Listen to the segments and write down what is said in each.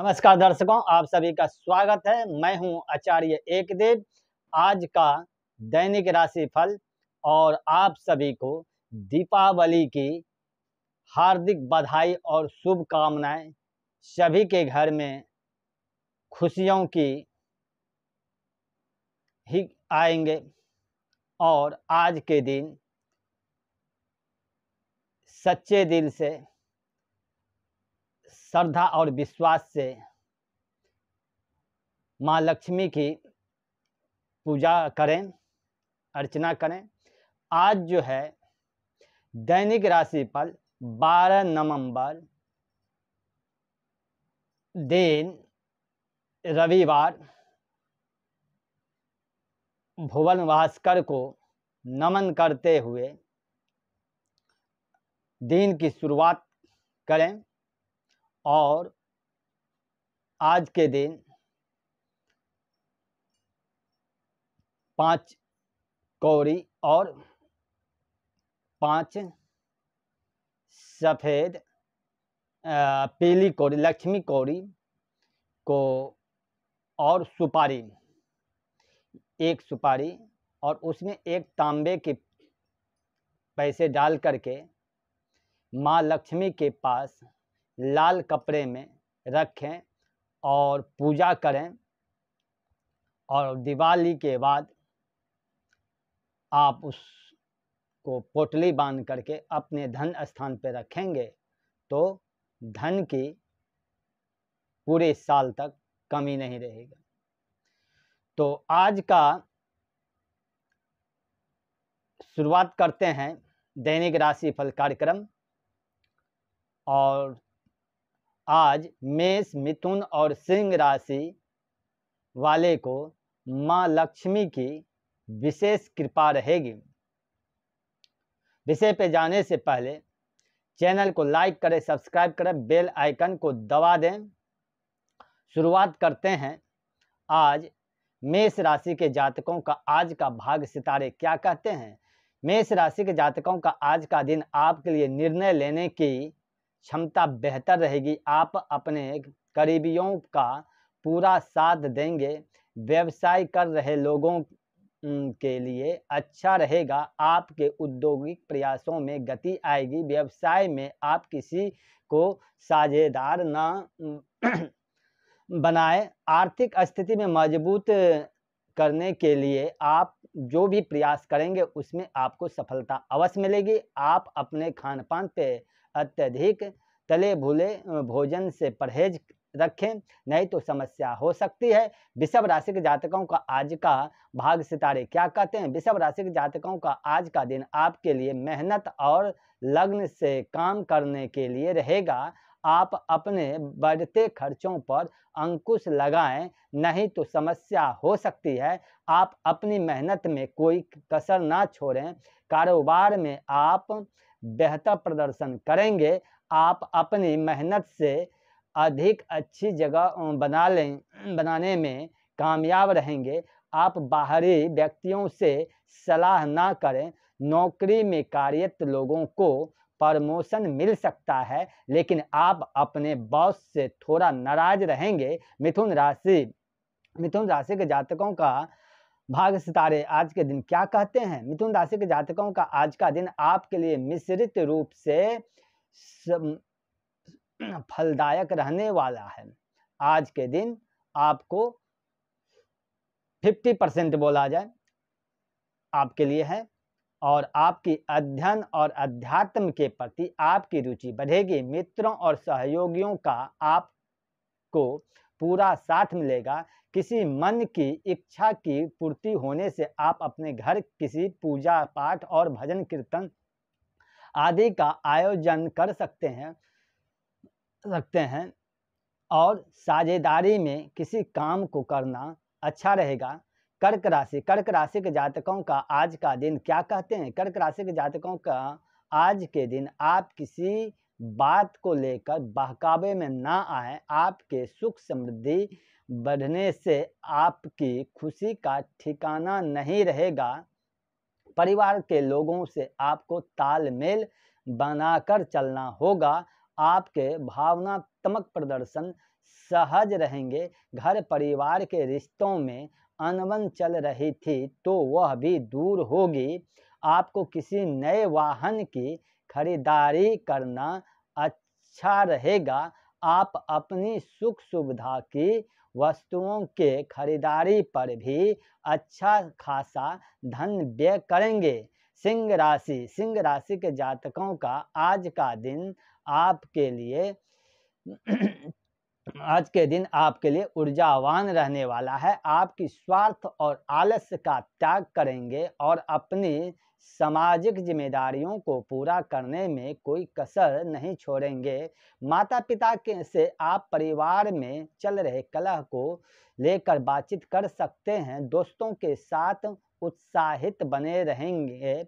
नमस्कार दर्शकों आप सभी का स्वागत है मैं हूं आचार्य एकदेव आज का दैनिक राशि फल और आप सभी को दीपावली की हार्दिक बधाई और शुभकामनाएं सभी के घर में खुशियों की ही आएंगे और आज के दिन सच्चे दिल से श्रद्धा और विश्वास से माँ लक्ष्मी की पूजा करें अर्चना करें आज जो है दैनिक राशि पर 12 नवंबर दिन रविवार भुवन भास्कर को नमन करते हुए दिन की शुरुआत करें और आज के दिन पांच कौरी और पांच सफ़ेद पीली कौड़ी लक्ष्मी कौड़ी को और सुपारी एक सुपारी और उसमें एक तांबे के पैसे डाल करके माँ लक्ष्मी के पास लाल कपड़े में रखें और पूजा करें और दिवाली के बाद आप उसको पोटली बांध करके अपने धन स्थान पर रखेंगे तो धन की पूरे साल तक कमी नहीं रहेगा तो आज का शुरुआत करते हैं दैनिक राशि फल कार्यक्रम और आज मेष मिथुन और सिंह राशि वाले को माँ लक्ष्मी की विशेष कृपा रहेगी विषय पे जाने से पहले चैनल को लाइक करें सब्सक्राइब करें बेल आइकन को दबा दें शुरुआत करते हैं आज मेष राशि के जातकों का आज का भाग सितारे क्या कहते हैं मेष राशि के जातकों का आज का दिन आपके लिए निर्णय लेने की क्षमता बेहतर रहेगी आप अपने करीबियों का पूरा साथ देंगे व्यवसाय कर रहे लोगों के लिए अच्छा रहेगा आपके औद्योगिक प्रयासों में गति आएगी व्यवसाय में आप किसी को साझेदार न बनाए आर्थिक स्थिति में मजबूत करने के लिए आप जो भी प्रयास करेंगे उसमें आपको सफलता अवश्य मिलेगी आप अपने खान पान पे अत्यधिक तले भुले भोजन से परहेज रखें नहीं तो समस्या हो सकती है विषभ राशि के जातकों का आज का भाग सितारे क्या कहते हैं विषभ राशि के जातकों का आज का दिन आपके लिए मेहनत और लग्न से काम करने के लिए रहेगा आप अपने बढ़ते खर्चों पर अंकुश लगाएं नहीं तो समस्या हो सकती है आप अपनी मेहनत में कोई कसर ना छोड़ें कारोबार में आप बेहतर प्रदर्शन करेंगे आप अपनी मेहनत से अधिक अच्छी जगह बना लें बनाने में कामयाब रहेंगे आप बाहरी व्यक्तियों से सलाह ना करें नौकरी में कार्यरत लोगों को प्रमोशन मिल सकता है लेकिन आप अपने बॉस से थोड़ा नाराज रहेंगे मिथुन राशि मिथुन राशि के जातकों का भाग सितारे आज के दिन क्या कहते हैं मिथुन राशि के जातकों का आज का दिन आपके लिए मिश्रित रूप से फलदायक रहने वाला है आज के दिन आपको 50 परसेंट बोला जाए आपके लिए है और आपकी अध्ययन और अध्यात्म के प्रति आपकी रुचि बढ़ेगी मित्रों और सहयोगियों का आपको पूरा साथ मिलेगा किसी मन की इच्छा की पूर्ति होने से आप अपने घर किसी पूजा पाठ और भजन कीर्तन आदि का आयोजन कर सकते हैं सकते हैं और साझेदारी में किसी काम को करना अच्छा रहेगा कर्क राशि कर्क राशि के जातकों का आज का दिन क्या कहते हैं कर्क राशि के जातकों का आज के दिन आप किसी बात को लेकर बहकावे में ना आए आपके सुख समृद्धि बढ़ने से आपकी खुशी का ठिकाना नहीं रहेगा परिवार के लोगों से आपको तालमेल बनाकर चलना होगा आपके भावनात्मक प्रदर्शन सहज रहेंगे घर परिवार के रिश्तों में अनबन चल रही थी तो वह भी दूर होगी आपको किसी नए वाहन की खरीदारी करना अच्छा रहेगा आप अपनी सुख सुविधा की वस्तुओं के खरीदारी पर भी अच्छा खासा धन व्यय करेंगे सिंह राशि सिंह राशि के जातकों का आज का दिन आपके लिए आज के दिन आपके लिए ऊर्जावान रहने वाला है आपकी स्वार्थ और आलस्य का त्याग करेंगे और अपनी सामाजिक जिम्मेदारियों को पूरा करने में कोई कसर नहीं छोड़ेंगे माता पिता के से आप परिवार में चल रहे कलह को लेकर बातचीत कर सकते हैं दोस्तों के साथ उत्साहित बने रहेंगे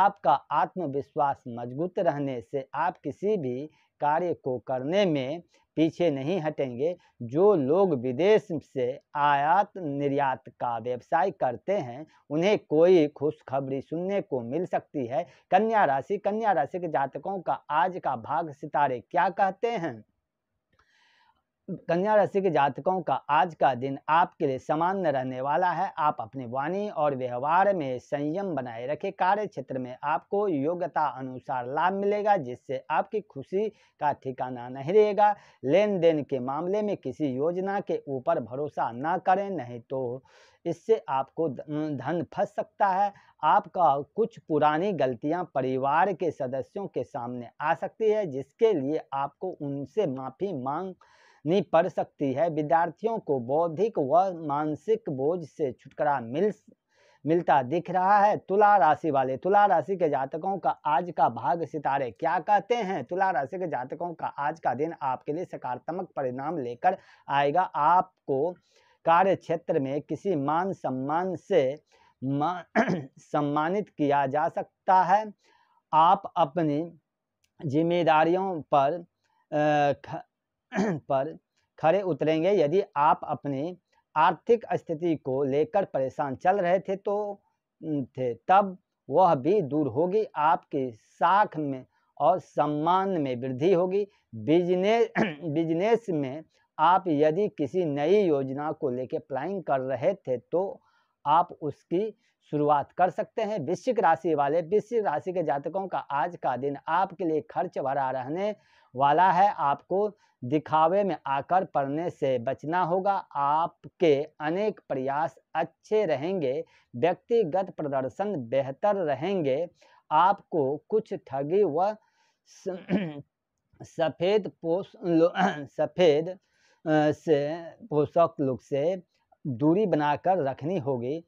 आपका आत्मविश्वास मजबूत रहने से आप किसी भी कार्य को करने में पीछे नहीं हटेंगे जो लोग विदेश से आयात निर्यात का व्यवसाय करते हैं उन्हें कोई खुशखबरी सुनने को मिल सकती है कन्या राशि कन्या राशि के जातकों का आज का भाग सितारे क्या कहते हैं कन्या राशि के जातकों का आज का दिन आपके लिए सामान्य रहने वाला है आप अपनी वाणी और व्यवहार में संयम बनाए रखें कार्य क्षेत्र में आपको योग्यता अनुसार लाभ मिलेगा जिससे आपकी खुशी का ठिकाना नहीं रहेगा लेन देन के मामले में किसी योजना के ऊपर भरोसा ना करें नहीं तो इससे आपको धन फंस सकता है आपका कुछ पुरानी गलतियां परिवार के सदस्यों के सामने आ सकती है जिसके लिए आपको उनसे माफ़ी मांग करनी पड़ सकती है विद्यार्थियों को बौद्धिक व मानसिक बोझ से छुटकारा मिल मिलता दिख रहा है तुला राशि वाले तुला राशि के जातकों का आज का भाग सितारे क्या कहते हैं तुला राशि के जातकों का आज का दिन आपके लिए सकारात्मक परिणाम लेकर आएगा आपको कार्य क्षेत्र में किसी मान सम्मान से सम्मानित किया जा सकता है आप अपनी जिम्मेदारियों पर पर खड़े उतरेंगे यदि आप अपनी आर्थिक स्थिति को लेकर परेशान चल रहे थे तो थे तब वह भी दूर होगी आपकी साख में और सम्मान में वृद्धि होगी बिजनेस बिजनेस में आप यदि किसी नई योजना को लेकर प्लानिंग कर रहे थे तो आप उसकी शुरुआत कर सकते हैं वृश्चिक राशि वाले वृश्चिक राशि के जातकों का आज का दिन आपके लिए खर्च भरा रहने वाला है आपको दिखावे में आकर पड़ने से बचना होगा आपके अनेक प्रयास अच्छे रहेंगे व्यक्तिगत प्रदर्शन बेहतर रहेंगे आपको कुछ ठगी व सफ़ेद पोष सफ़ेद से पोषक लोग से दूरी बनाकर रखनी होगी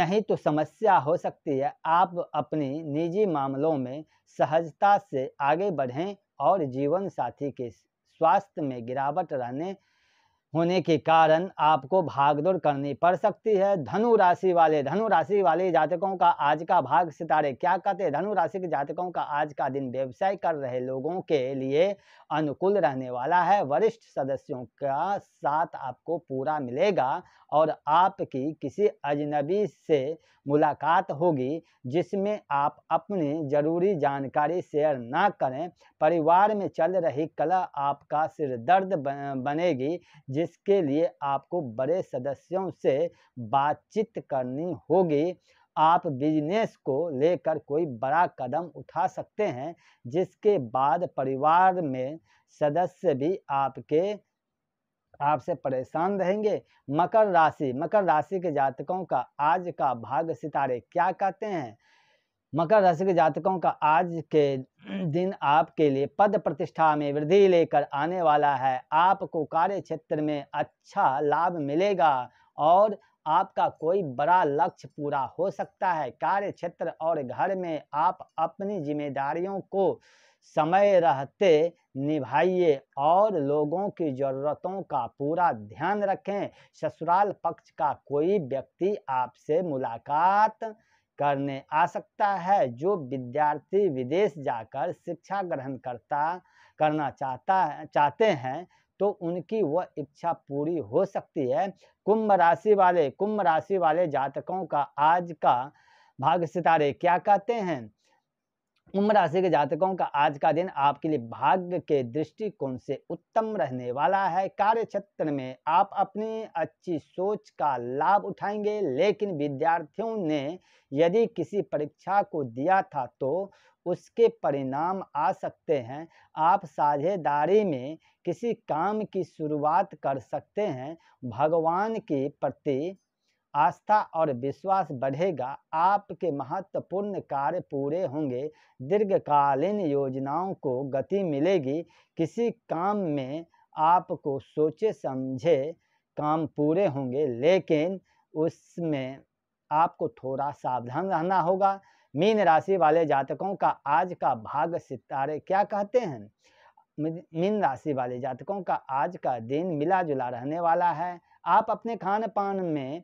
नहीं तो समस्या हो सकती है आप अपनी निजी मामलों में सहजता से आगे बढ़ें और जीवन साथी के स्वास्थ्य में गिरावट रहने होने के कारण आपको भागदौड़ करनी पड़ सकती है धनु राशि वाले धनु राशि वाले जातकों का आज का भाग सितारे क्या कहते हैं धनु राशि के जातकों का आज का दिन व्यवसाय कर रहे लोगों के लिए अनुकूल रहने वाला है वरिष्ठ सदस्यों का साथ आपको पूरा मिलेगा और आपकी किसी अजनबी से मुलाकात होगी जिसमें आप अपनी ज़रूरी जानकारी शेयर ना करें परिवार में चल रही कला आपका सिरदर्द बनेगी जिसके लिए आपको बड़े सदस्यों से बातचीत करनी होगी आप बिजनेस को लेकर कोई बड़ा कदम उठा सकते हैं जिसके बाद परिवार में सदस्य भी आपके आपसे परेशान रहेंगे मकर राशि मकर राशि के जातकों का आज का भाग सितारे क्या कहते हैं मकर राशि के जातकों का आज के दिन आपके लिए पद प्रतिष्ठा में वृद्धि लेकर आने वाला है आपको कार्य क्षेत्र में अच्छा लाभ मिलेगा और आपका कोई बड़ा लक्ष्य पूरा हो सकता है कार्य क्षेत्र और घर में आप अपनी जिम्मेदारियों को समय रहते निभाइए और लोगों की ज़रूरतों का पूरा ध्यान रखें ससुराल पक्ष का कोई व्यक्ति आपसे मुलाकात करने आ सकता है जो विद्यार्थी विदेश जाकर शिक्षा ग्रहण करता करना चाहता चाहते हैं तो उनकी वह इच्छा पूरी हो सकती है कुंभ राशि वाले कुंभ राशि वाले जातकों का आज का भाग सितारे क्या कहते हैं उम्र राशि के जातकों का आज का दिन आपके लिए भाग्य के दृष्टिकोण से उत्तम रहने वाला है कार्य क्षेत्र में आप अपनी अच्छी सोच का लाभ उठाएंगे लेकिन विद्यार्थियों ने यदि किसी परीक्षा को दिया था तो उसके परिणाम आ सकते हैं आप साझेदारी में किसी काम की शुरुआत कर सकते हैं भगवान के प्रति आस्था और विश्वास बढ़ेगा आपके महत्वपूर्ण कार्य पूरे होंगे दीर्घकालीन योजनाओं को गति मिलेगी किसी काम में आपको सोचे समझे काम पूरे होंगे लेकिन उसमें आपको थोड़ा सावधान रहना होगा मीन राशि वाले जातकों का आज का भाग सितारे क्या कहते हैं मीन राशि वाले जातकों का आज का दिन मिला जुला रहने वाला है आप अपने खान पान में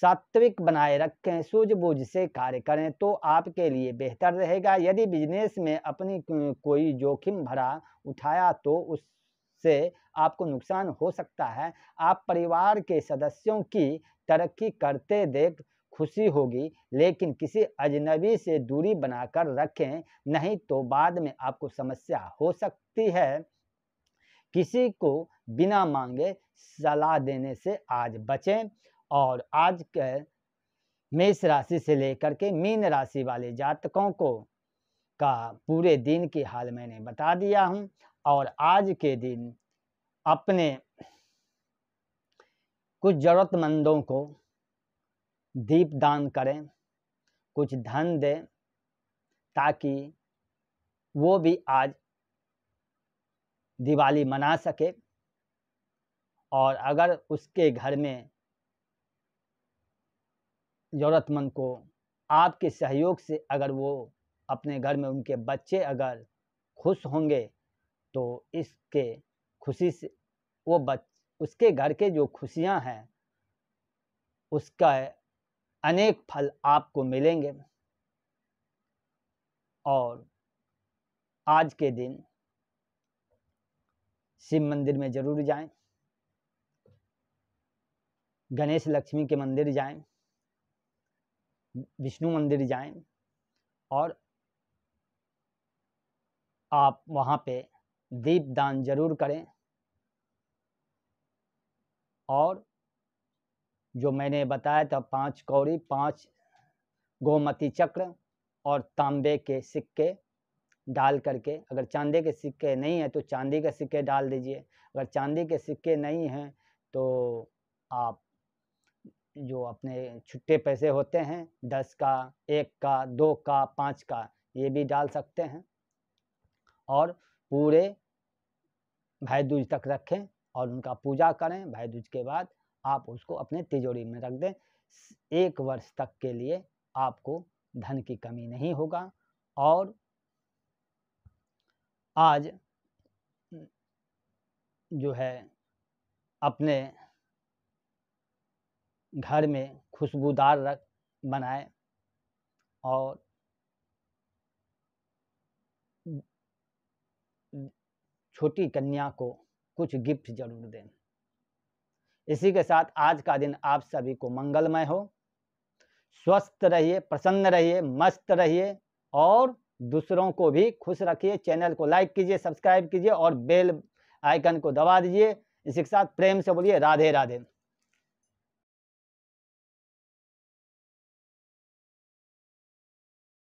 सात्विक बनाए रखें सूझबूझ से कार्य करें तो आपके लिए बेहतर रहेगा यदि बिजनेस में अपनी कोई जोखिम भरा उठाया तो उससे आपको नुकसान हो सकता है आप परिवार के सदस्यों की तरक्की करते देख खुशी होगी लेकिन किसी अजनबी से दूरी बनाकर रखें नहीं तो बाद में आपको समस्या हो सकती है किसी को बिना मांगे सलाह देने से आज बचें और आज के मेष राशि से लेकर के मीन राशि वाले जातकों को का पूरे दिन की हाल मैंने बता दिया हूँ और आज के दिन अपने कुछ ज़रूरतमंदों को दीप दान करें कुछ धन दें ताकि वो भी आज दिवाली मना सके और अगर उसके घर में ज़रूरतमंद को आपके सहयोग से अगर वो अपने घर में उनके बच्चे अगर खुश होंगे तो इसके खुशी से वो बच उसके घर के जो खुशियां हैं उसका अनेक फल आपको मिलेंगे और आज के दिन शिव मंदिर में ज़रूर जाएं गणेश लक्ष्मी के मंदिर जाएं विष्णु मंदिर जाएं और आप वहाँ पे दीपदान जरूर करें और जो मैंने बताया था पांच कौड़ी पांच गोमती चक्र और तांबे के सिक्के डाल करके अगर चांदी के सिक्के नहीं है तो चांदी के सिक्के डाल दीजिए अगर चांदी के सिक्के नहीं हैं तो आप जो अपने छुट्टे पैसे होते हैं दस का एक का दो का पाँच का ये भी डाल सकते हैं और पूरे भाई दूज तक रखें और उनका पूजा करें भाई दूज के बाद आप उसको अपने तिजोरी में रख दें एक वर्ष तक के लिए आपको धन की कमी नहीं होगा और आज जो है अपने घर में खुशबूदार रख बनाए और छोटी कन्या को कुछ गिफ्ट जरूर दें इसी के साथ आज का दिन आप सभी को मंगलमय हो स्वस्थ रहिए प्रसन्न रहिए मस्त रहिए और दूसरों को भी खुश रखिए चैनल को लाइक कीजिए सब्सक्राइब कीजिए और बेल आइकन को दबा दीजिए इसी के साथ प्रेम से बोलिए राधे राधे